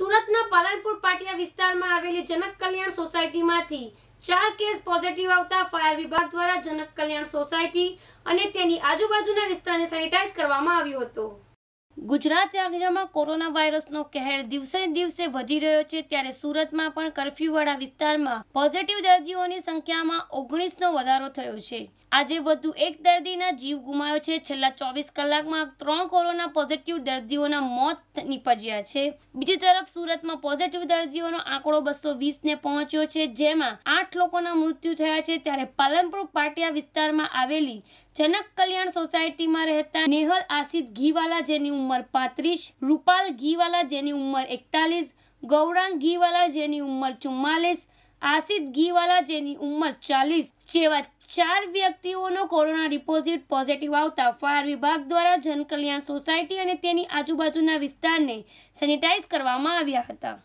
સુરતના પાલનપુર પાટિયા વિસ્તારમાં આવેલી જનક કલ્યાણ સોસાયટીમાંથી ચાર કેસ પોઝિટિવ આવતા ફાયર વિભાગ દ્વારા જનક કલ્યાણ સોસાયટી અને તેની આજુબાજુના વિસ્તારને સેનિટાઈઝ કરવામાં આવ્યો હતો ગુજરાત રાજ્યમાં કોરોના વાયરસનો કહેર દિવસે દિવસે વધી રહ્યો છે ત્યારે સુરતમાં પણ કર્ફ્યુવાળા વિસ્તારમાં પોઝિટિવ દર્દીઓની સંખ્યામાં ઓગણીસનો વધારો થયો છે આજે વધુ એક દર્દીના જીવ ગુમાયો છે છેલ્લા ચોવીસ કલાકમાં ત્રણ કોરોના પોઝિટિવ દર્દીઓના મોત નીપજ્યા છે બીજી તરફ સુરતમાં પોઝિટિવ દર્દીઓનો આંકડો બસો વીસને પહોંચ્યો છે જેમાં આઠ લોકોના મૃત્યુ થયા છે ત્યારે પાલનપુર પાટિયા વિસ્તારમાં આવેલી જનક કલ્યાણ સોસાયટીમાં રહેતા નેહલ આસિદ ઘીવાલા જેની ઉંમર પાંત્રીસ રૂપાલ ગીવાલા જેની ઉંમર એકતાલીસ ગૌરાંગ ઘીવાલા જેની ઉંમર ચુમ્માલીસ આસિદ ગીવાલા જેની ઉંમર ચાલીસ જેવા ચાર વ્યક્તિઓનો કોરોના ડિપોઝિટ પોઝિટિવ આવતા ફાયર વિભાગ દ્વારા જનકલ્યાણ સોસાયટી અને તેની આજુબાજુના વિસ્તારને સેનિટાઈઝ કરવામાં આવ્યા હતા